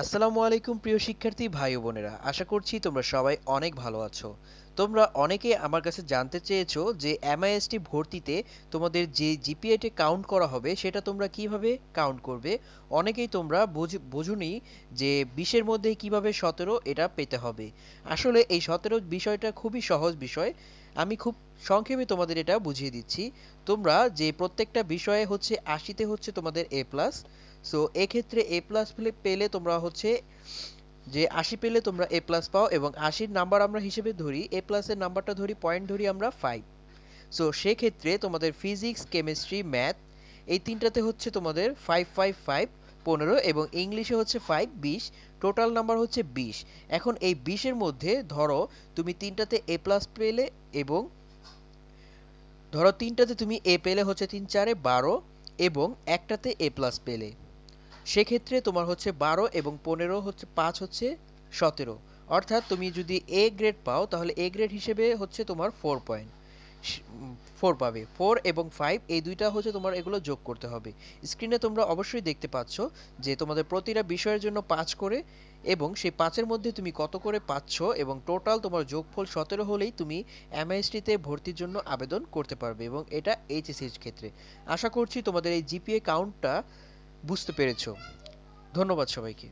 আসসালামু আলাইকুম প্রিয় শিক্ষার্থী ভাই বোনেরা আশা করছি তোমরা সবাই অনেক ভালো আছো তোমরা অনেকে আমার কাছে জানতে চেয়েছো যে এমআইএসটি ভর্তিতে তোমাদের যে জিপিএটে কাউন্ট করা হবে সেটা তোমরা কিভাবে কাউন্ট করবে অনেকেই তোমরা বুঝুনি যে বিশের মধ্যে কিভাবে সতেরো এটা পেতে হবে আসলে এই সতেরো বিষয়টা খুবই সহজ বিষয় আমি খুব সংক্ষেপে তোমাদের এটা বুঝিয়ে দিচ্ছি তোমরা যে প্রত্যেকটা বিষয়ে হচ্ছে আশিতে হচ্ছে তোমাদের এ প্লাস সো এক্ষেত্রে এ প্লাস পেলে তোমরা হচ্ছে যে আশি পেলে তোমরা এ প্লাস পাও এবং আশির নাম্বার আমরা হিসেবে ধরি এ প্লাসের নাম্বারটা ধরি পয়েন্ট ধরি আমরা ফাইভ সো সেক্ষেত্রে তোমাদের ফিজিক্স কেমিস্ট্রি ম্যাথ এই তিনটাতে হচ্ছে তোমাদের ফাইভ ফাইভ ফাইভ পনেরো এবং ইংলিশে হচ্ছে ফাইভ বিশ টোটাল নাম্বার হচ্ছে বিশ এখন এই বিশের মধ্যে ধরো তুমি তিনটাতে এ প্লাস পেলে এবং ধরো তিনটাতে তুমি এ পেলে হচ্ছে তিন চারে বারো এবং একটাতে এ প্লাস পেলে সেক্ষেত্রে তোমার হচ্ছে বারো এবং পনেরো হচ্ছে পাঁচ হচ্ছে সতেরো অর্থাৎ তুমি যদি এ গ্রেড পাও তাহলে এ গ্রেড হিসেবে হচ্ছে তোমার ফোর পয়েন্ট ফোর পাবে ফোর এবং ফাইভ এই দুইটা হচ্ছে তোমার এগুলো যোগ করতে হবে স্ক্রিনে তোমরা অবশ্যই দেখতে পাচ্ছ যে তোমাদের প্রতিটা বিষয়ের জন্য পাঁচ করে এবং সেই পাঁচের মধ্যে তুমি কত করে পাচ্ছ এবং টোটাল তোমার যোগফল সতেরো হলেই তুমি এমআইএসটিতে ভর্তির জন্য আবেদন করতে পারবে এবং এটা এইচএসসির ক্ষেত্রে আশা করছি তোমাদের এই জিপিএ কাউন্টটা বুঝতে পেরেছ ধন্যবাদ সবাইকে